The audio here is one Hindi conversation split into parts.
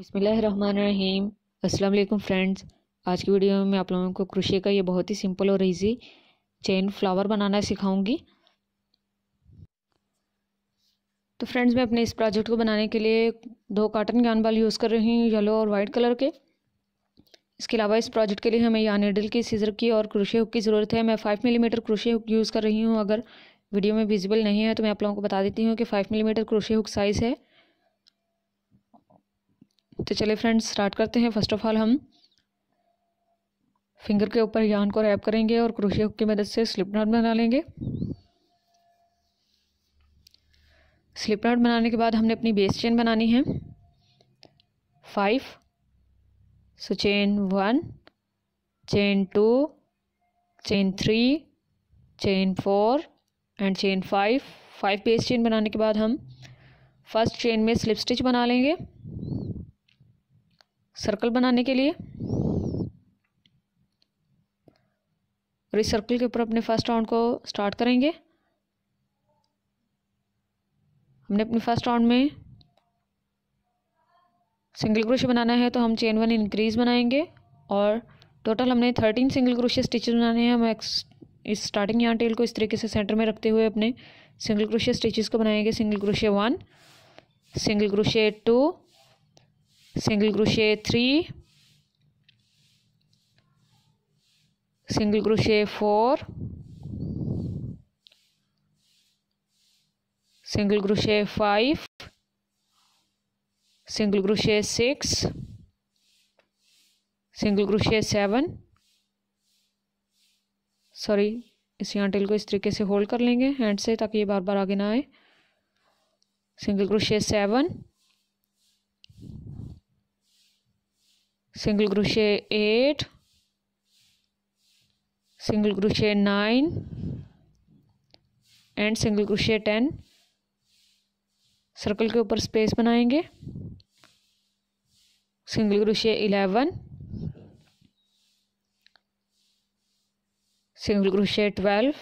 बिसमीम अस्सलाम फ्रेंड्स आज की वीडियो में मैं आप लोगों को क्रोशे का ये बहुत ही सिंपल और इजी चेन फ्लावर बनाना सिखाऊंगी तो फ्रेंड्स मैं अपने इस प्रोजेक्ट को बनाने के लिए दो काटन ज्ञान बाल यूज़ कर रही हूँ येलो और वाइट कलर के इसके अलावा इस प्रोजेक्ट के लिए हमें यहाँ निडल की सीजर की और क्रोशे हुक की ज़रूरत है मैं five millimetre crochet hook use कर रही हूँ अगर वीडियो में विजिबल नहीं है तो मैं आप लोगों को बता देती हूँ कि five millimetre crochet hook size है तो चलिए फ्रेंड्स स्टार्ट करते हैं फर्स्ट ऑफ ऑल हम फिंगर के ऊपर यान को रैप करेंगे और क्रोशिया हुक की मदद से स्लिप नॉट बना लेंगे स्लिप नॉट बनाने के बाद हमने अपनी बेस चेन बनानी है five so chain one chain two chain three chain four and chain five five base chain बनाने के बाद हम फर्स्ट चेन में स्लिप स्टिच बना लेंगे सर्कल बनाने के लिए और इस सर्कल के ऊपर अपने फर्स्ट राउंड को स्टार्ट करेंगे हमने अपने फर्स्ट राउंड में सिंगल क्रोशे बनाना है तो हम चेन वन इंक्रीज बनाएंगे और टोटल हमने थर्टीन सिंगल क्रोशे स्टिचेस बनाने हैं हम इस स्टार्टिंग यहाँ टेल को इस तरीके से सेंटर में रखते हुए अपने सिंगल क्रोशे स्टिचेस को बनाएंगे single crochet one single crochet two single crochet three single crochet four single crochet five single crochet six single crochet seven sorry इस आंटिल को इस तरीके से होल्ड कर लेंगे हैंड से ताकि ये बार बार आगे ना आए single crochet seven single crochet eight single crochet nine and single crochet ten circle के ऊपर स्पेस बनाएंगे single crochet eleven single crochet twelve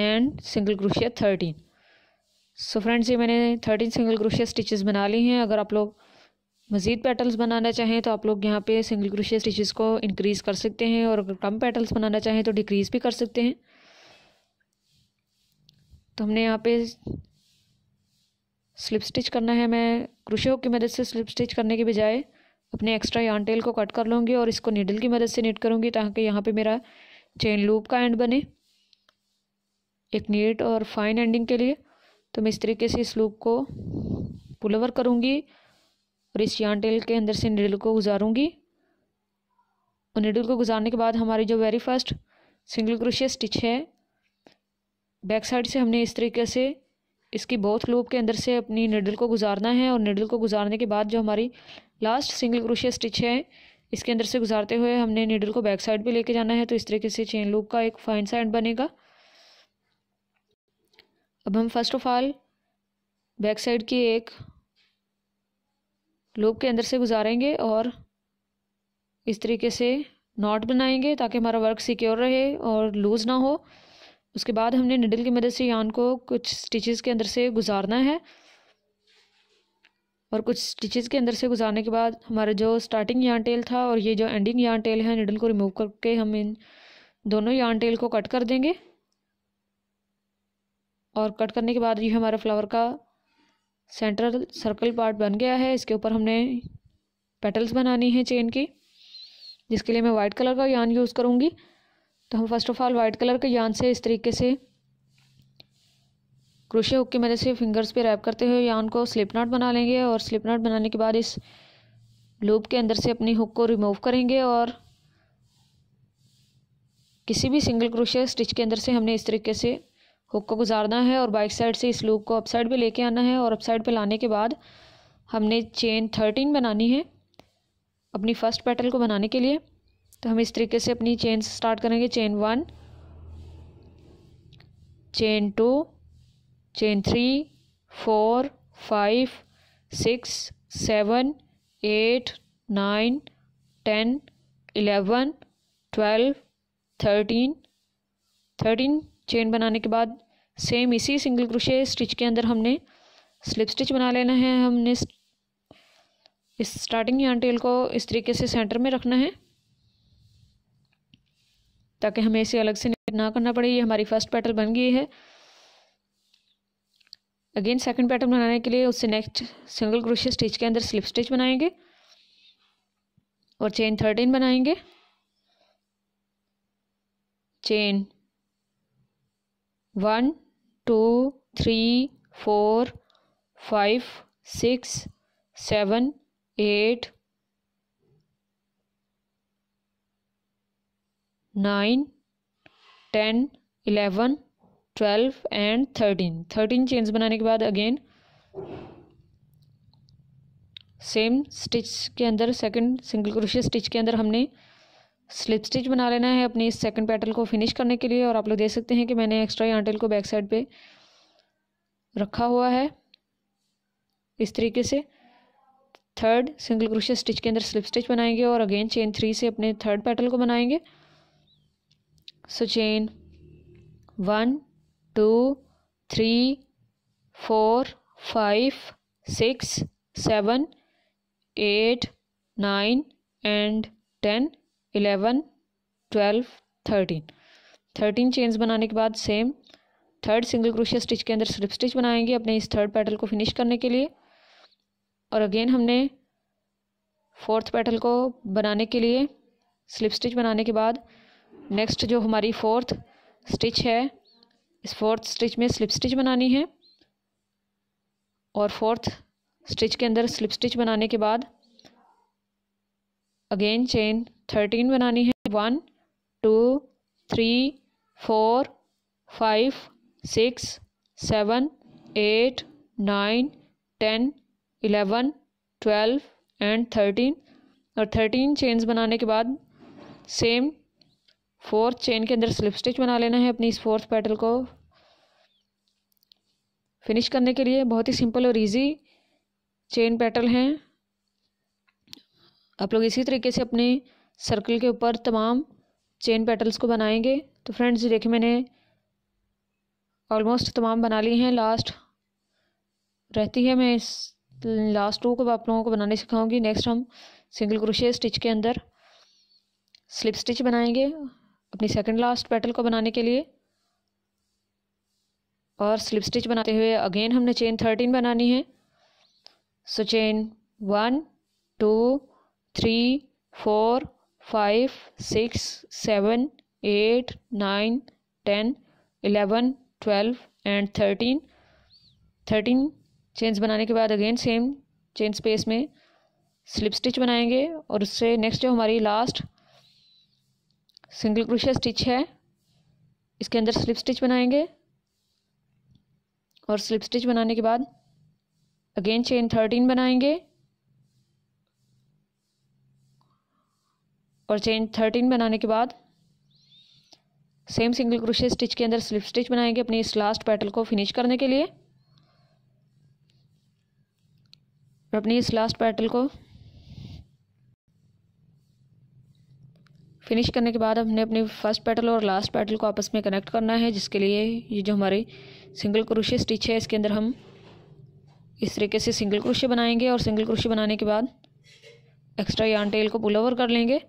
and single crochet thirteen so friends ये मैंने थर्टीन सिंगल क्रोशे स्टिचेस बना ली हैं अगर आप लोग मज़ीद पेटल्स बनाना चाहें तो आप लोग यहाँ पे सिंगल क्रोशिया स्टिचेस को इंक्रीज़ कर सकते हैं और अगर कम पेटल्स बनाना चाहें तो डिक्रीज़ भी कर सकते हैं तो हमने यहाँ पे स्लिप स्टिच करना है मैं क्रोशिया की मदद से स्लिप स्टिच करने के बजाय अपने एक्स्ट्रा यान टेल को कट कर लूँगी और इसको नीडल की मदद से नीट करूँगी ताकि यहाँ पर मेरा चेन लूप का एंड बने एक नीट और फाइन एंडिंग के लिए तो मैं इस तरीके से इस लूप को पुल ओवर करूँगी और इस यान टेल के अंदर से निडल को गुजारूंगी और निडल को गुजारने के बाद हमारी जो very first single crochet stitch है बैक साइड से हमने इस तरीके से इसकी बोथ लूप के अंदर से अपनी निडल को गुजारना है और निडल को गुजारने के बाद जो हमारी लास्ट सिंगल क्रोशिया स्टिच है इसके अंदर से गुजारते हुए हमने नीडल को बैक साइड पे लेके जाना है तो इस तरीके से चेन लूप का एक फाइन साइड बनेगा अब हम first of all back side की एक लूप के अंदर से गुजारेंगे और इस तरीके से नॉट बनाएंगे ताकि हमारा वर्क सिक्योर रहे और लूज़ ना हो उसके बाद हमने निडल की मदद से यान को कुछ स्टिचेस के अंदर से गुजारना है और कुछ स्टिचेस के अंदर से गुजारने के बाद हमारा जो स्टार्टिंग यान टेल था और ये जो एंडिंग यान टेल है निडल को रिमूव करके हम इन दोनों यान टेल को कट कर देंगे और कट करने के बाद ये हमारा फ्लावर का सेंट्रल सर्कल पार्ट बन गया है इसके ऊपर हमने पेटल्स बनानी है चेन की जिसके लिए मैं वाइट कलर का यान यूज़ करूँगी तो हम first of all white colour के यान से इस तरीके से क्रोशिया हुक की मदद से फिंगर्स पे रैप करते हुए यान को स्लिप नॉट बना लेंगे और स्लिप नॉट बनाने के बाद इस लूप के अंदर से अपनी हुक को रिमूव करेंगे और किसी भी सिंगल क्रोशिया स्टिच के अंदर से हमने इस तरीके से हुक को गुजारना है और बाइक साइड से इस लूप को अप साइड पर लेके आना है और अप साइड पर लाने के बाद हमने चेन थर्टीन बनानी है अपनी फ़र्स्ट पेटल को बनाने के लिए तो हम इस तरीके से अपनी चेन स्टार्ट करेंगे chain one chain two chain three four five six seven eight nine ten eleven twelve thirteen thirteen chain बनाने के बाद सेम इसी सिंगल क्रोशे स्टिच के अंदर हमने स्लिप स्टिच बना लेना है हमने इस स्टार्टिंग यान टेल को इस तरीके से सेंटर में रखना है ताकि हमें इसे अलग से ना करना पड़े ये हमारी फर्स्ट पैटर्न बन गई है अगेन सेकंड पैटर्न बनाने के लिए उससे नेक्स्ट सिंगल क्रोशे स्टिच के अंदर स्लिप स्टिच बनाएंगे और चेन थर्टीन बनाएंगे chain one two three four five six seven eight nine ten eleven twelve and thirteen thirteen chains बनाने के बाद अगेन सेम स्टिच के अंदर सेकंड सिंगल क्रोशिया स्टिच के अंदर हमने स्लिप स्टिच बना लेना है अपनी इस सेकेंड पेटल को फिनिश करने के लिए और आप लोग देख सकते हैं कि मैंने एक्स्ट्रा यांटेल को बैक साइड पे रखा हुआ है इस तरीके से थर्ड सिंगल क्रोशिया स्टिच के अंदर स्लिप स्टिच बनाएंगे और अगेन चेन थ्री से अपने थर्ड पेटल को बनाएंगे so chain one two three four five six seven eight nine and ten eleven twelve thirteen thirteen chains बनाने के बाद same third single crochet stitch के अंदर स्लिप स्टिच बनाएंगे अपने इस थर्ड पेटल को फिनिश करने के लिए और अगेन हमने फोर्थ पेटल को बनाने के लिए स्लिप स्टिच बनाने के बाद नेक्स्ट जो हमारी फोर्थ स्टिच है इस फोर्थ स्टिच में स्लिप स्टिच बनानी है और फोर्थ स्टिच के अंदर स्लिप स्टिच बनाने के बाद अगेन चेन थर्टीन बनानी है one two three four five six seven eight nine ten eleven twelve and thirteen और थर्टीन चेन्स बनाने के बाद सेम फोर्थ चेन के अंदर स्लिप स्टिच बना लेना है अपनी इस फोर्थ पेटल को फिनिश करने के लिए बहुत ही सिंपल और इजी चेन पेटल हैं आप लोग इसी तरीके से अपने सर्कल के ऊपर तमाम चेन पेटल्स को बनाएंगे तो फ्रेंड्स देखिए मैंने ऑलमोस्ट तमाम बना लिए हैं लास्ट रहती है मैं इस लास्ट टू को आप लोगों को बनाने सिखाऊंगी नेक्स्ट हम सिंगल क्रोशे स्टिच के अंदर स्लिप स्टिच बनाएंगे अपनी सेकंड लास्ट पेटल को बनाने के लिए और स्लिप स्टिच बनाते हुए अगेन हमने चेन थर्टीन बनानी है so chain one two three four five six seven eight nine ten eleven twelve and thirteen thirteen chains बनाने के बाद अगेन सेम चेन स्पेस में स्लिप स्टिच बनाएंगे और उससे नेक्स्ट जो हमारी लास्ट सिंगल क्रोशिया स्टिच है इसके अंदर स्लिप स्टिच बनाएंगे और स्लिप स्टिच बनाने के बाद अगेन चेन थर्टीन बनाएंगे और चेन थर्टीन बनाने के बाद सेम सिंगल क्रोशे स्टिच के अंदर स्लिप स्टिच बनाएंगे अपनी इस लास्ट पेटल को फिनिश करने के लिए और अपनी इस लास्ट पेटल को फिनिश करने के बाद हमने अपनी फर्स्ट पेटल और लास्ट पेटल को आपस में कनेक्ट करना है जिसके लिए ये जो हमारी सिंगल क्रोशे स्टिच है इसके अंदर हम इस तरीके से सिंगल क्रोशे बनाएंगे और सिंगल क्रोशे बनाने के बाद एक्स्ट्रा यार्न टेल को पुल ओवर कर लेंगे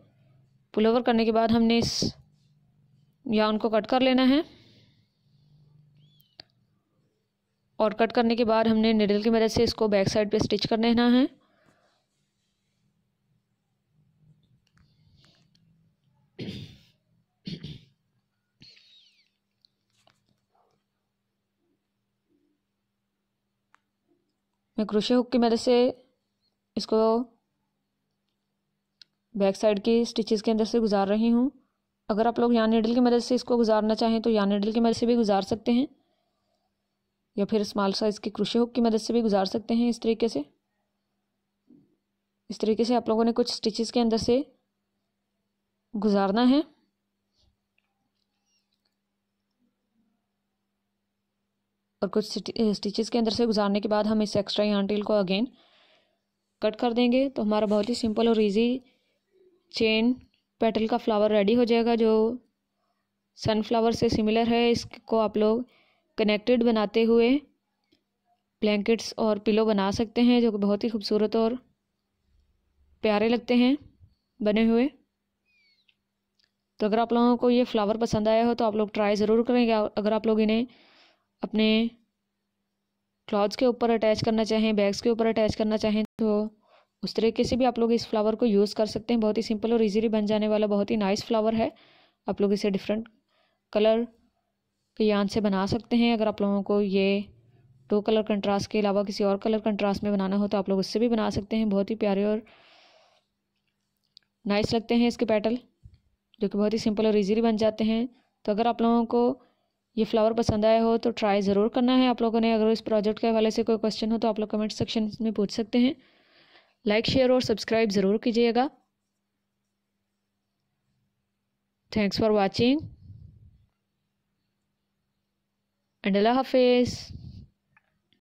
पुल ओवर करने के बाद हमने इस यान को कट कर लेना है और कट करने के बाद हमने निडल की मदद से इसको बैक साइड पे स्टिच कर लेना है मैं क्रोशे हुक की मदद से इसको बैक साइड के स्टिचेस के अंदर से गुजार रही हूँ अगर आप लोग यहाँ नीडल की मदद से इसको गुजारना चाहें तो या नीडल की मदद से भी गुजार सकते हैं या फिर स्मॉल साइज़ के क्रुशे हुक की मदद से भी गुजार सकते हैं इस तरीके से इस तरीके से आप लोगों ने कुछ स्टिचेस के अंदर से गुजारना है और कुछ स्टिचेस के अंदर से गुजारने के बाद हम इस एक्स्ट्रा यहाँ टेल को अगेन कट कर देंगे तो हमारा बहुत ही सिंपल और इजी चेन पेटल का फ्लावर रेडी हो जाएगा जो सनफ्लावर से सिमिलर है इसको आप लोग कनेक्टेड बनाते हुए ब्लैंकेट्स और पिलो बना सकते हैं जो बहुत ही खूबसूरत और प्यारे लगते हैं बने हुए तो अगर आप लोगों को ये फ्लावर पसंद आया हो तो आप लोग ट्राई ज़रूर करेंगे अगर आप लोग इन्हें अपने क्लॉथ्स के ऊपर अटैच करना चाहें बैग्स के ऊपर अटैच करना चाहें तो उस तरीके से भी आप लोग इस फ्लावर को यूज़ कर सकते हैं बहुत ही सिंपल और इजीली बन जाने वाला बहुत ही नाइस फ्लावर है आप लोग इसे डिफरेंट कलर के यान से बना सकते हैं अगर आप लोगों को ये टू कलर कंट्रास्ट के अलावा किसी और कलर कंट्रास्ट में बनाना हो तो आप लोग उससे भी बना सकते हैं बहुत ही प्यारे और नाइस लगते हैं इसके पेटल जो कि बहुत ही सिंपल और ईजीली बन जाते हैं तो अगर आप लोगों को ये फ्लावर पसंद आया हो तो ट्राई ज़रूर करना है आप लोगों ने अगर इस प्रोजेक्ट के हवाले से कोई क्वेश्चन हो तो आप लोग कमेंट सेक्शन में पूछ सकते हैं लाइक शेयर और सब्सक्राइब ज़रूर कीजिएगा थैंक्स फॉर वॉचिंग एंड अल्लाह हाफिज़